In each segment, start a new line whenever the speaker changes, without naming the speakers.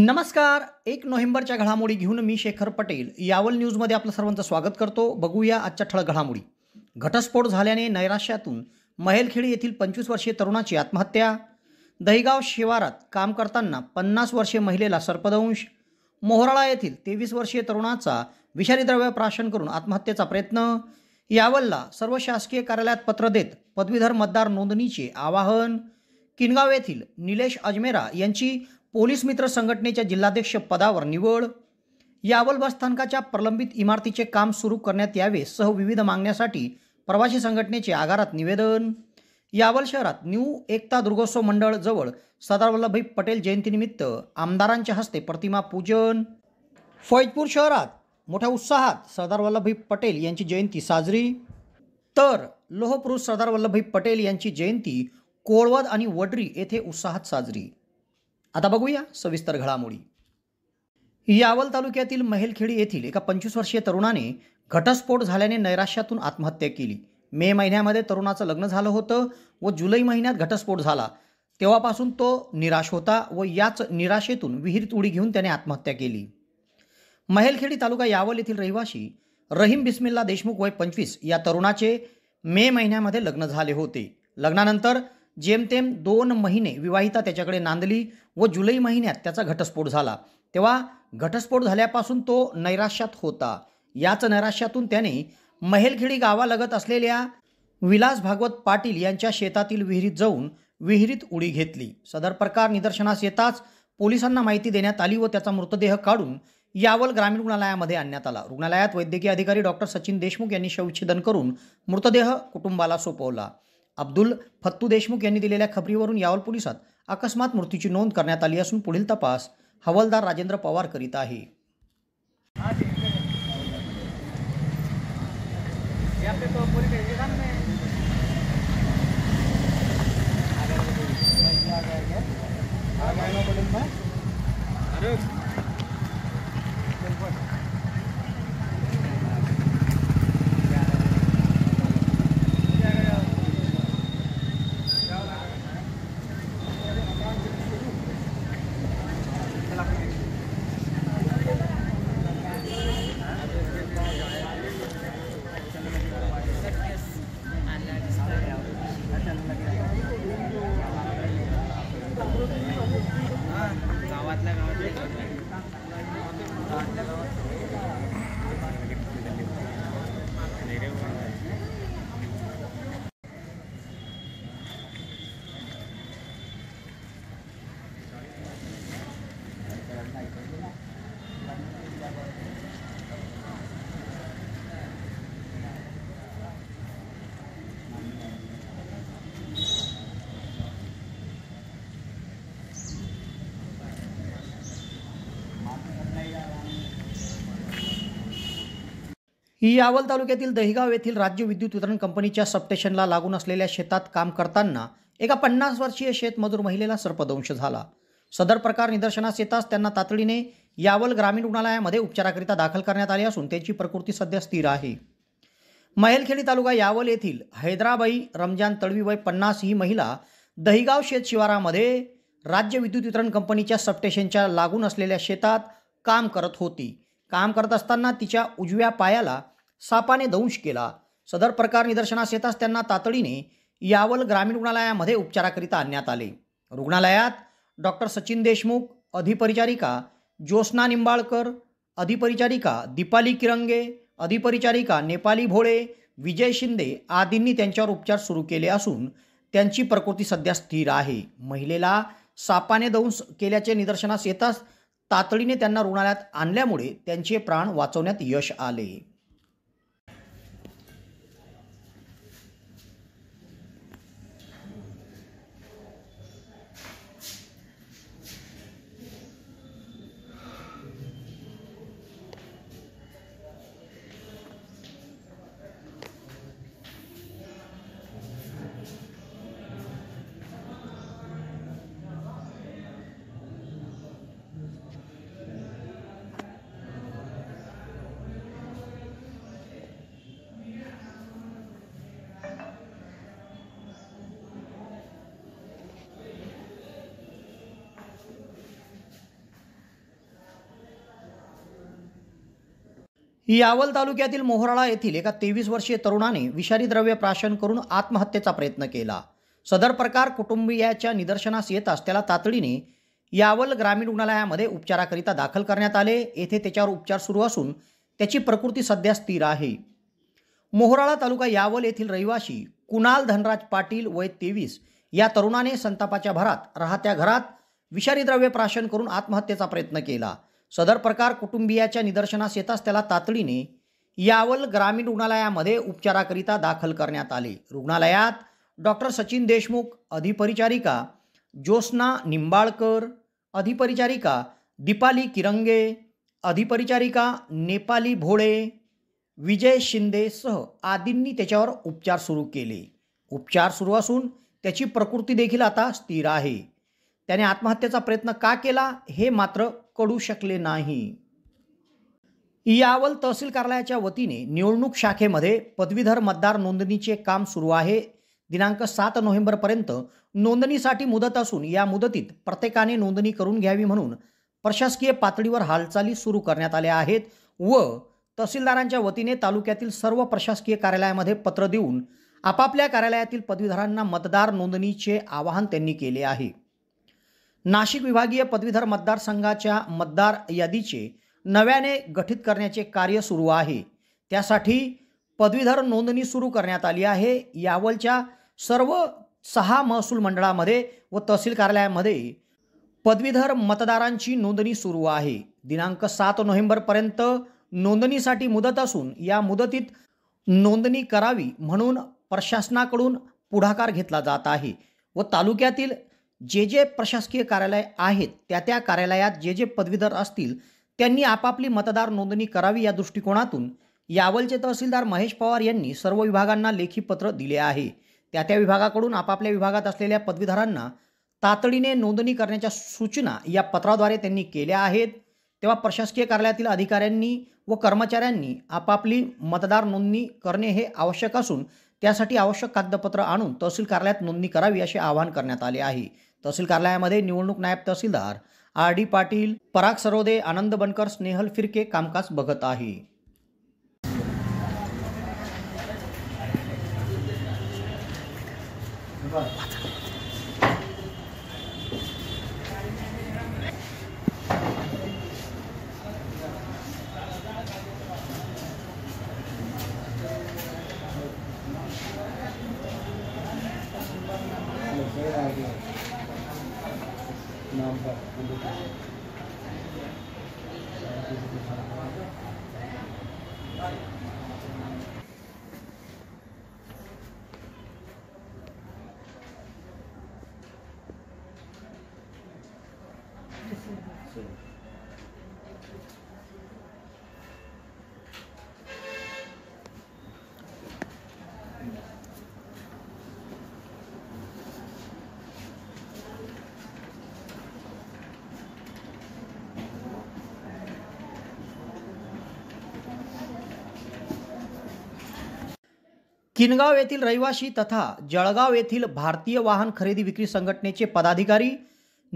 नमस्कार एक नोव्हेंबरच्या घडामोडी घेऊन मी शेखर पटेल यावल न्यूजमध्ये आपलं सर्वांचं स्वागत करतो बघूया आजच्या ठळक घडामोडी घटस्फोट झाल्याने नैराश्यातून महेलखेडी येथील पंचवीस वर्षीय तरुणाची आत्महत्या दहिगाव शिवारात काम करताना पन्नास वर्षीय महिलेला सर्पदंश मोहराळा येथील तेवीस वर्षीय तरुणाचा विषारी द्रव्य प्राशन करून आत्महत्येचा प्रयत्न यावलला सर्व शासकीय कार्यालयात पत्र देत पदवीधर मतदार नोंदणीचे आवाहन किनगाव येथील निलेश अजमेरा यांची पोलीस मित्र संघटनेच्या जिल्हाध्यक्ष पदावर निवड यावल स्थानकाच्या प्रलंबित इमारतीचे काम सुरू करण्यात यावे सह विविध मागण्यासाठी प्रवासी संघटनेचे आगारात निवेदन यावल शहरात न्यू एकता दुर्गोत्सव मंडळ जवळ सरदार वल्लभभाई पटेल जयंतीनिमित्त आमदारांच्या हस्ते प्रतिमा पूजन फैजपूर शहरात मोठ्या उत्साहात सरदार वल्लभभाई पटेल यांची जयंती साजरी तर लोहपुरुष सरदार वल्लभभाई पटेल यांची जयंती कोळवद आणि वडरी येथे उत्साहात साजरी आता बघूया सविस्तर घडामोडी यावल तालुक्यातील महेलखेडी येथील एका पंचवीस वर्षीय तरुणाने घटस्फोट झाल्याने नैराश्यातून आत्महत्या केली मे महिन्यामध्ये तरुणाचं लग्न झालं होतं व जुलै महिन्यात घटस्फोट झाला तेव्हापासून तो निराश होता व याच निराशेतून विहीर उडी घेऊन त्याने आत्महत्या केली महेलखेडी तालुका यावल येथील रहिवाशी रहीम बिस्मिल्ला देशमुख वय पंचवीस या तरुणाचे मे महिन्यामध्ये लग्न झाले होते लग्नानंतर जेमतेम दोन महिने विवाहिता त्याच्याकडे नांदली व जुलै महिन्यात त्याचा घटस्फोट झाला तेव्हा घटस्फोट झाल्यापासून तो नैराश्यात होता याच नैराश्यातून त्याने महेलखेडी गावालगत असलेल्या विलास भागवत पाटील यांच्या शेतातील विहिरीत जाऊन विहिरीत उडी घेतली सदर प्रकार निदर्शनास येताच पोलिसांना माहिती देण्यात आली व त्याचा मृतदेह काढून यावल ग्रामीण रुग्णालयामध्ये आणण्यात आला रुग्णालयात वैद्यकीय अधिकारी डॉक्टर सचिन देशमुख यांनी शवच्छेदन करून मृतदेह कुटुंबाला सोपवला अब्दुल फत्तू देशमुख यांनी दिलेल्या खबरीवरून यावल पोलिसात अकस्मात मृत्यूची नोंद करण्यात आली असून पुढील तपास हवालदार राजेंद्र पवार करीत आहे या Thank you. ही यावल तालुक्यातील दहिगाव येथील राज्य विद्युत वितरण कंपनीच्या सबस्टेशनला लागून असलेल्या शेतात काम करताना एका पन्नास वर्षीय शेतमजूर महिलेला सर्पदंश झाला सदर प्रकार निदर्शनास येताच त्यांना तातडीने यावल ग्रामीण रुग्णालयामध्ये उपचाराकरिता दाखल करण्यात आले असून त्यांची प्रकृती सध्या स्थिर आहे महेलखेडी तालुका यावल येथील हैदराबाई रमजान तळवीबाई पन्नास ही महिला दहिगाव शेत शिवारामध्ये राज्य विद्युत वितरण कंपनीच्या सबस्टेशनच्या लागून असलेल्या शेतात काम करत होती काम करत असताना तिच्या उजव्या पायाला सापाने दंश केला सदर प्रकार निदर्शनास येताच त्यांना तातडीने यावल ग्रामीण रुग्णालयामध्ये उपचाराकरिता आणण्यात आले रुग्णालयात डॉक्टर सचिन देशमुख अधिपरिचारिका ज्योत्स्ना निंबाळकर अधिपरिचारिका दीपाली किरंगे अधिपरिचारिका नेपाली भोळे विजय शिंदे आदींनी त्यांच्यावर उपचार सुरू केले असून त्यांची प्रकृती सध्या स्थिर आहे महिलेला सापाने दंश केल्याचे निदर्शनास येताच तातडीने त्यांना रुग्णालयात आणल्यामुळे त्यांचे प्राण वाचवण्यात यश आले यावल तालुक्यातील मोहराळा येथील एका तेवीस वर्षीय तरुणाने विषारी द्रव्य प्राशन करून आत्महत्येचा प्रयत्न केला सदर प्रकार कुटुंबियाच्या निदर्शनास येताच त्याला तातडीने यावल ग्रामीण रुग्णालयामध्ये उपचाराकरिता दाखल करण्यात आले येथे त्याच्यावर उपचार सुरू असून त्याची प्रकृती सध्या स्थिर आहे मोहराळा तालुका यावल येथील रहिवाशी कुणाल धनराज पाटील वय तेवीस या तरुणाने संतापाच्या भरात राहत्या घरात विषारी द्रव्य प्राशन करून आत्महत्येचा प्रयत्न केला सदर प्रकार कुटुंबियाच्या निदर्शनास येताच त्याला तातडीने यावल ग्रामीण रुग्णालयामध्ये उपचाराकरिता दाखल करण्यात आले रुग्णालयात डॉक्टर सचिन देशमुख अधिपरिचारिका ज्योत्स्ना निंबाळकर अधिपरिचारिका दीपाली किरंगे अधिपरिचारिका नेपाली भोळे विजय शिंदेसह आदींनी त्याच्यावर उपचार सुरू केले उपचार सुरू असून त्याची प्रकृती देखील आता स्थिर आहे त्याने आत्महत्येचा प्रयत्न का केला हे मात्र कळू शकले नाही यावल तहसील कार्यालयाच्या वतीने निवडणूक शाखेमध्ये पदवीधर मतदार नोंदणीचे काम सुरू आहे दिनांक सात नोव्हेंबरपर्यंत नोंदणीसाठी मुदत असून या मुदतीत प्रत्येकाने नोंदणी करून घ्यावी म्हणून प्रशासकीय पातळीवर हालचाली सुरू करण्यात आल्या आहेत व तहसीलदारांच्या वतीने तालुक्यातील सर्व प्रशासकीय कार्यालयामध्ये पत्र देऊन आपापल्या कार्यालयातील पदवीधरांना मतदार नोंदणीचे आवाहन त्यांनी केले आहे नाशिक विभागीय पदवीधर मतदारसंघाच्या मतदार यादीचे नव्याने गठीत करण्याचे कार्य सुरू आहे त्यासाठी पदवीधर नोंदणी सुरू करण्यात आली आहे यावलच्या सर्व सहा महसूल मंडळामध्ये व तहसील कार्यालयामध्ये पदवीधर मतदारांची नोंदणी सुरू आहे दिनांक सात नोव्हेंबरपर्यंत नोंदणीसाठी मुदत असून या मुदतीत नोंदणी करावी म्हणून प्रशासनाकडून पुढाकार घेतला जात आहे व तालुक्यातील जे जे प्रशासकीय कार्यालय आहेत त्या त्या कार्यालयात जे जे पदवीधर असतील त्यांनी आपापली मतदार नोंदणी करावी या दृष्टिकोनातून यावलचे तहसीलदार महेश पवार यांनी सर्व विभागांना लेखी पत्र दिले आहे त्या त्या विभागाकडून आपापल्या विभागात असलेल्या पदवीधरांना तातडीने नोंदणी करण्याच्या सूचना या पत्राद्वारे त्यांनी केल्या आहेत तेव्हा प्रशासकीय कार्यालयातील अधिकाऱ्यांनी व कर्मचाऱ्यांनी आपापली मतदार नोंदणी करणे हे आवश्यक असून त्यासाठी आवश्यक कागदपत्र आणून तहसील कार्यालयात नोंदणी करावी असे आवाहन करण्यात आले आहे तहसील कार्यालयामध्ये निवडणूक नायब तहसीलदार आर डी पाटील पराग सरोदे आनंद बनकर स्नेहल फिरके कामकाज बघत आहे किनगाव येथील रहिवासी तथा जळगाव येथील भारतीय वाहन खरेदी विक्री संघटनेचे पदाधिकारी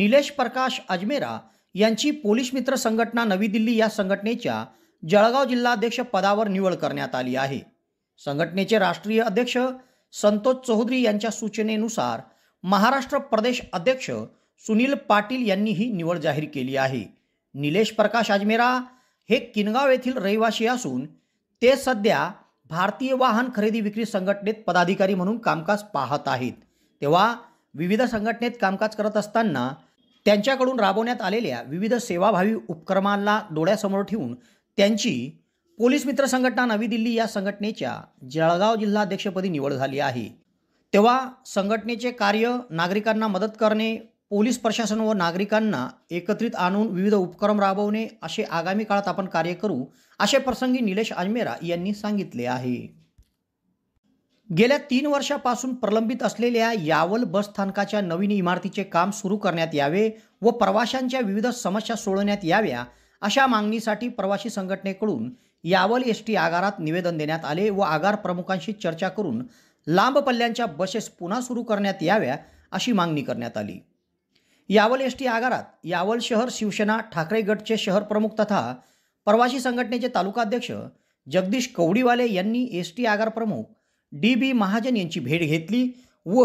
निलेश प्रकाश अजमेरा यांची पोलीस मित्र संघटना नवी दिल्ली या संघटनेच्या जळगाव जिल्हाध्यक्ष पदावर निवड करण्यात आली आहे संघटनेचे राष्ट्रीय अध्यक्ष संतोष चौधरी यांच्या सूचनेनुसार महाराष्ट्र प्रदेश अध्यक्ष सुनील पाटील यांनी ही निवड जाहीर केली आहे निलेश प्रकाश अजमेरा हे किनगाव येथील रहिवासी असून ते सध्या भारतीय वाहन खरेदी विक्री संघटनेत पदाधिकारी म्हणून कामकाज पाहत आहेत तेव्हा विविध संघटनेत कामकाज करत असताना त्यांच्याकडून राबवण्यात आलेल्या विविध सेवाभावी उपक्रमांना डोळ्यासमोर ठेवून त्यांची पोलीस मित्र संघटना नवी दिल्ली या संघटनेच्या जळगाव जिल्हाध्यक्षपदी निवड झाली आहे तेव्हा संघटनेचे कार्य नागरिकांना मदत करणे पोलीस प्रशासन व नागरिकांना एकत्रित आणून विविध उपक्रम राबवणे असे आगामी काळात आपण कार्य करू असे प्रसंगी निलेश आजमेरा यांनी सांगितले आहे गेल्या तीन वर्षापासून प्रलंबित असलेल्या यावल बस स्थानकाच्या नवीन इमारतीचे काम सुरू करण्यात यावे व प्रवाशांच्या विविध समस्या सोडवण्यात याव्या अशा मागणीसाठी प्रवासी संघटनेकडून यावल एस टी आगारात निवेदन देण्यात आले व आगार प्रमुखांशी चर्चा करून लांब पल्ल्यांच्या बसेस पुन्हा सुरू करण्यात याव्या अशी मागणी करण्यात आली यावल एस टी आगारात यावल शहर शिवसेना ठाकरे गटचे शहर प्रमुख तथा प्रवासी संघटनेचे तालुकाध्यक्ष जगदीश कवडीवाले यांनी एस टी आगार प्रमुख डी बी महाजन यांची भेट घेतली व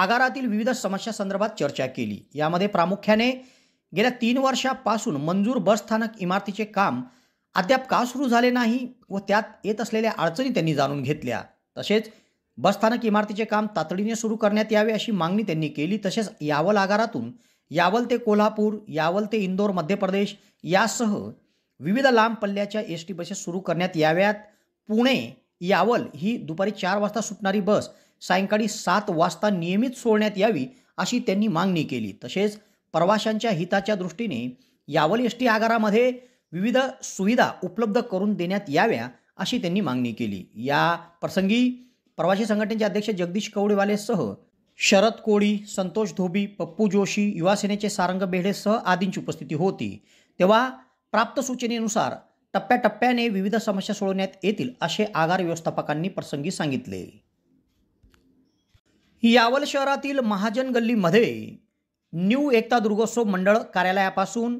आगारातील विविध संदर्भात चर्चा केली यामध्ये प्रामुख्याने गेल्या तीन वर्षापासून मंजूर बस स्थानक इमारतीचे काम अद्याप का सुरू झाले नाही व त्यात येत असलेल्या अडचणी त्यांनी जाणून घेतल्या तसेच बसस्थानक इमारतीचे काम तातडीने सुरू करण्यात यावे अशी मागणी त्यांनी केली तसेच यावल आगारातून यावल ते कोल्हापूर यावल ते इंदोर मध्य प्रदेश यासह विविध लांब पल्ल्याच्या एस टी बसेस सुरू करण्यात याव्यात पुणे यावल ही दुपारी चार वाजता सुटणारी बस सायंकाळी सात वाजता नियमित सोडण्यात यावी अशी त्यांनी मागणी केली तसेच प्रवाशांच्या हिताच्या दृष्टीने यावल एस टी आगारामध्ये विविध सुविधा उपलब्ध करून देण्यात याव्या अशी त्यांनी मागणी केली या प्रसंगी प्रवासी संघटनेचे अध्यक्ष जगदीश सह शरद कोळी संतोष धोबी पप्पू जोशी युवासेनेचे सारंग सह आदींची उपस्थिती होती तेव्हा प्राप्त सूचनेनुसार टप्प्याटप्प्याने विविध समस्या सोडवण्यात येतील असे आगार व्यवस्थापकांनी प्रसंगी सांगितले यावल शहरातील महाजन गल्लीमध्ये न्यू एकता दुर्गोत्सव मंडळ कार्यालयापासून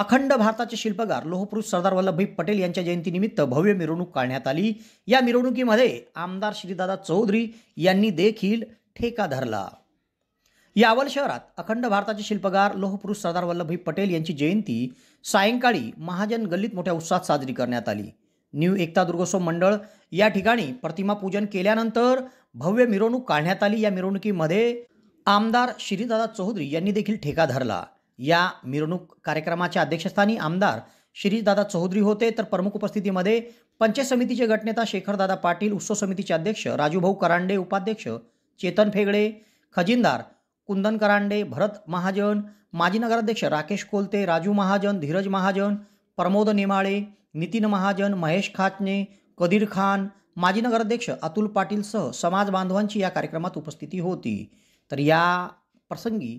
अखंड भारताचे शिल्पकार लोहपुरुष सरदार वल्लभभाई पटेल यांच्या जयंतीनिमित्त भव्य मिरवणूक काढण्यात आली या मिरवणुकीमध्ये आमदार श्रीदादा चौधरी यांनी देखील ठेका धरला यावल शहरात अखंड भारताचे शिल्पकार लोहपुरुष सरदार वल्लभभाई पटेल यांची जयंती सायंकाळी महाजन गल्लीत मोठ्या उत्साहात साजरी करण्यात आली न्यू एकता दुर्गोत्सव मंडळ या ठिकाणी प्रतिमा पूजन केल्यानंतर भव्य मिरवणूक काढण्यात आली या मिरवणुकीमध्ये आमदार श्रीदादा चौधरी यांनी देखील ठेका धरला या मिरवणूक कार्यक्रमाच्या अध्यक्षस्थानी आमदार श्रीदादा चौधरी होते तर प्रमुख उपस्थितीमध्ये पंचायत समितीचे गटनेता शेखरदादा पाटील उत्सव समितीचे अध्यक्ष राजूभाऊ करांडे उपाध्यक्ष चेतन फेगडे खजिनदार कुंदन करांडे भरत महाजन माजी नगराध्यक्ष राकेश कोलते राजू महाजन धीरज महाजन प्रमोद नेमाळे नितीन महाजन महेश खाचने कदीर खान माजी नगराध्यक्ष अतुल पाटीलसह समाज बांधवांची या कार्यक्रमात उपस्थिती होती तर या प्रसंगी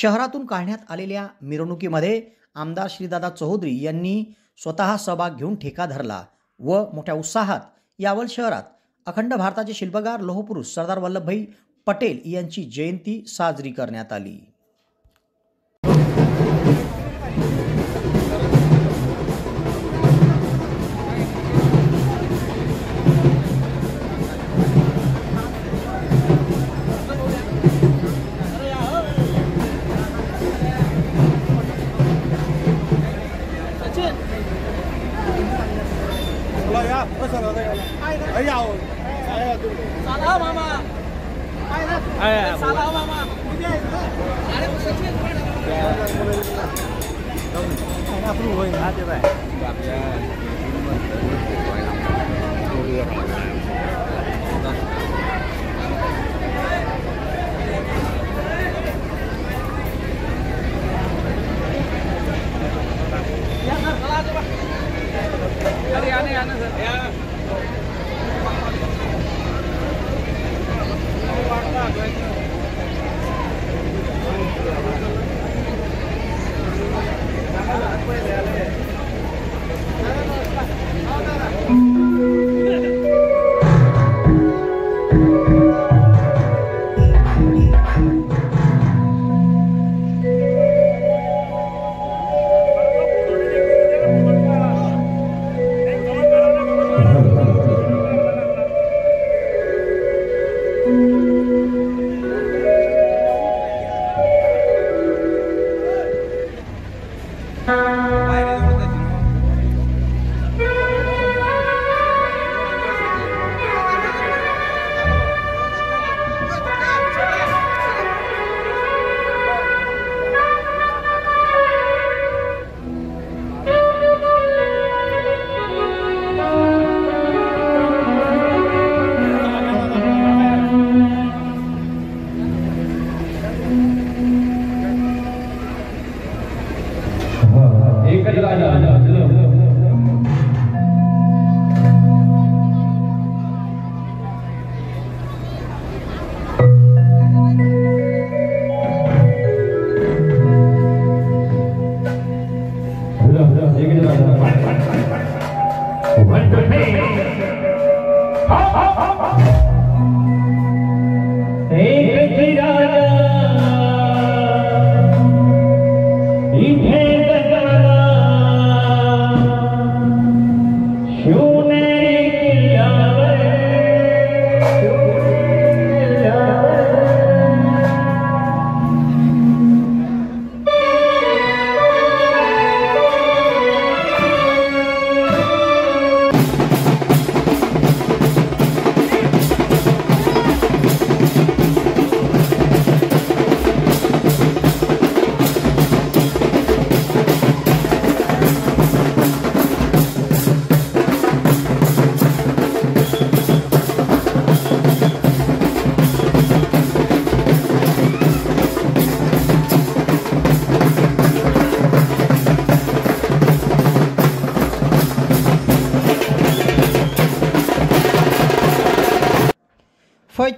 शहरातून काढण्यात आलेल्या मिरवणुकीमध्ये आमदार श्रीदादा चौधरी यांनी स्वतः सहभाग घेऊन ठेका धरला व मोठ्या उत्साहात यावल शहरात अखंड भारताचे शिल्पकार लोहपुरुष सरदार वल्लभभाई पटेल यांची जयंती साजरी करण्यात आली આપણું હોય હા તે ભાઈ He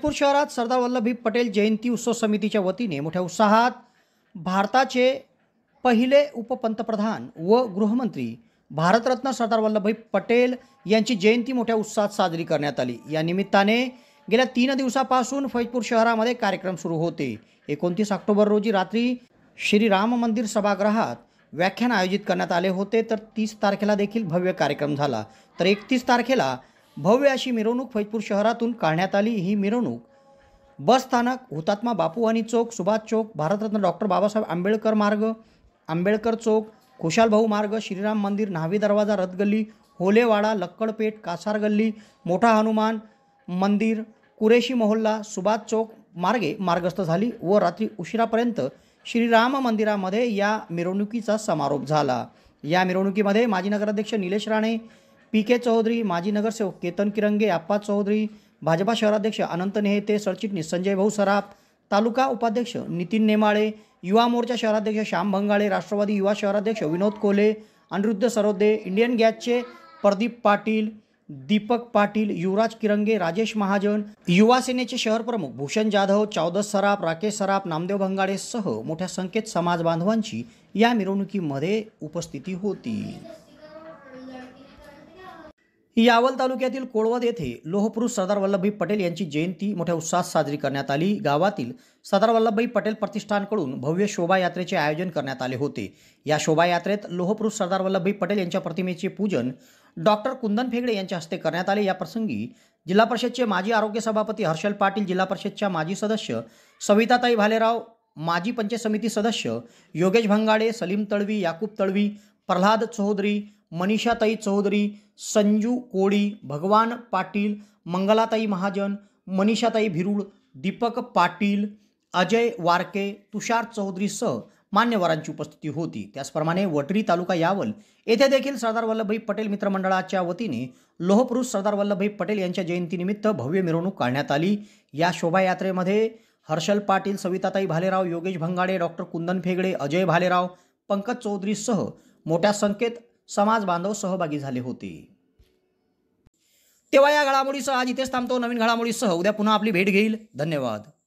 नागपूर शहरात सरदार वल्लभभाई पटेल जयंती उत्सव समितीच्या वतीने मोठ्या उत्साहात भारताचे पहिले उपपंतप्रधान व गृहमंत्री भारतरत्न सरदार वल्लभभाई पटेल यांची जयंती मोठ्या उत्साहात साजरी करण्यात आली या निमित्ताने गेल्या तीन दिवसापासून फैजपूर शहरामध्ये कार्यक्रम सुरू होते एकोणतीस ऑक्टोबर रोजी रात्री श्रीराम मंदिर सभागृहात व्याख्यान आयोजित करण्यात आले होते तर तीस तारखेला देखील भव्य कार्यक्रम झाला तर एकतीस तारखेला भव्य अशी मिरवणूक फैजपूर शहरातून काढण्यात आली ही मिरवणूक बसस्थानक हुतात्मा बापूवानी चौक सुभाष चौक भारतरत्न डॉक्टर बाबासाहेब आंबेडकर मार्ग आंबेडकर चौक खुशालभाऊ मार्ग श्रीराम मंदिर न्हावी दरवाजा रथगल्ली होलेवाडा लक्कडपेठ कासार गल्ली मोठा हनुमान मंदिर कुरेशी मोहल्ला सुभाष चौक मार्गे मार्गस्थ झाली व रात्री उशिरापर्यंत श्रीराम मंदिरामध्ये या मिरवणुकीचा समारोप झाला या मिरवणुकीमध्ये माजी नगराध्यक्ष निलेश राणे पी के चौधरी माजी नगरसेवक केतन किरंगे आप्पा चौधरी भाजपा शहराध्यक्ष अनंत नेहेते सरचिटणीस संजय भाऊ सराफ तालुका उपाध्यक्ष नितीन नेमाळे युवा मोर्चा शहराध्यक्ष श्याम भंगाळे राष्ट्रवादी युवा शहराध्यक्ष विनोद कोले अनिरुद्ध सरोदे इंडियन गॅसचे प्रदीप पाटील दीपक पाटील युवराज किरंगे राजेश महाजन युवा सेनेचे शहर प्रमुख भूषण जाधव चौदस सराफ राकेश सराफ नामदेव भंगाळेसह सह मोठ्या संख्येत समाज बांधवांची या मिरवणुकीमध्ये उपस्थिती होती यावल तालुक्यातील कोळवद येथे लोहपुरुष सरदार वल्लभभाई पटेल यांची जयंती मोठ्या उत्साहात साजरी करण्यात आली गावातील सरदार वल्लभभाई पटेल प्रतिष्ठानकडून भव्य शोभायात्रेचे आयोजन करण्यात आले होते या शोभायात्रेत लोहपुरुष सरदार वल्लभभाई पटेल यांच्या प्रतिमेचे पूजन डॉक्टर कुंदन फेगडे यांच्या हस्ते करण्यात आले या प्रसंगी जिल्हा परिषदचे माजी आरोग्य सभापती हर्षल पाटील जिल्हा परिषदच्या माजी सदस्य सविताताई भालेराव माजी पंचायत समिती सदस्य योगेश भंगाडे सलीम तळवी याकूब तळवी प्रल्हाद चौधरी मनीषाताई चौधरी संजू कोळी भगवान पाटील मंगलाताई महाजन मनीषाताई भिरूड दीपक पाटील अजय वारके तुषार चौधरीसह मान्यवरांची उपस्थिती होती त्याचप्रमाणे वटरी तालुका यावल येथे देखील सरदार वल्लभभाई पटेल मित्रमंडळाच्या वतीने लोहपुरुष सरदार वल्लभभाई पटेल यांच्या जयंतीनिमित्त भव्य मिरवणूक काढण्यात आली या शोभायात्रेमध्ये हर्षल पाटील सविताताई भालेराव योगेश भंगाडे डॉक्टर कुंदन फेगडे अजय भालेराव पंकज चौधरीसह मोठ्या संख्येत समाज बांधव सहभागी झाले होते तेव्हा या घडामोडीसह आज इथेच थांबतो नवीन घडामोडीसह उद्या पुन्हा आपली भेट घेईल धन्यवाद